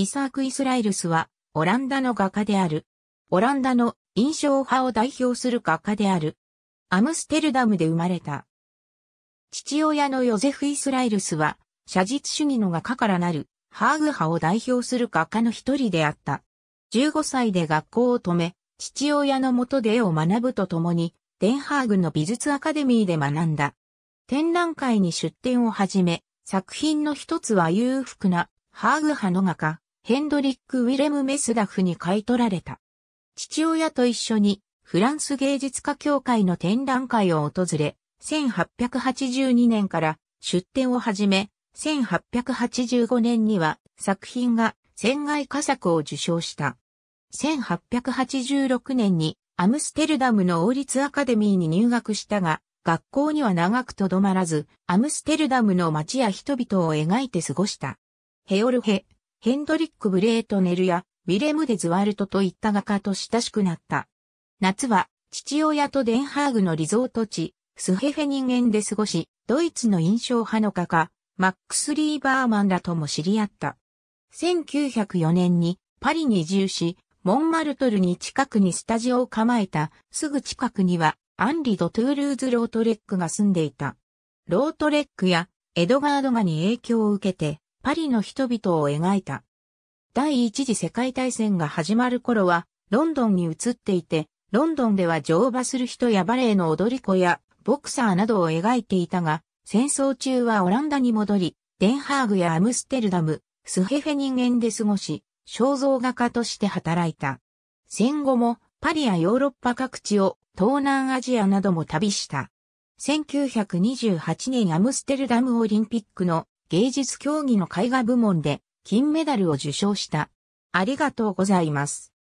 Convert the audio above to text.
イサーク・イスラエルスは、オランダの画家である。オランダの印象派を代表する画家である。アムステルダムで生まれた。父親のヨゼフ・イスラエルスは、写実主義の画家からなる、ハーグ派を代表する画家の一人であった。15歳で学校を止め、父親の元で絵を学ぶとともに、デンハーグの美術アカデミーで学んだ。展覧会に出展をはじめ、作品の一つは裕福なハーグ派の画家、ヘンドリック・ウィレム・メスダフに買い取られた。父親と一緒にフランス芸術家協会の展覧会を訪れ、1882年から出展を始め、1885年には作品が船外佳作を受賞した。1886年にアムステルダムの王立アカデミーに入学したが、学校には長くとどまらず、アムステルダムの街や人々を描いて過ごした。ヘオルヘ、ヘンドリック・ブレートネルやウィレム・デズワルトといった画家と親しくなった。夏は父親とデンハーグのリゾート地、スヘフェ人間で過ごし、ドイツの印象派の画家、マックス・リーバーマンらとも知り合った。1904年にパリに移住し、モンマルトルに近くにスタジオを構えた、すぐ近くには、アンリ・ド・トゥールーズ・ロートレックが住んでいた。ロートレックやエドガードガに影響を受けて、パリの人々を描いた。第一次世界大戦が始まる頃は、ロンドンに移っていて、ロンドンでは乗馬する人やバレエの踊り子やボクサーなどを描いていたが、戦争中はオランダに戻り、デンハーグやアムステルダム、スヘフェ人間で過ごし、肖像画家として働いた。戦後もパリやヨーロッパ各地を東南アジアなども旅した。1928年アムステルダムオリンピックの芸術競技の絵画部門で金メダルを受賞した。ありがとうございます。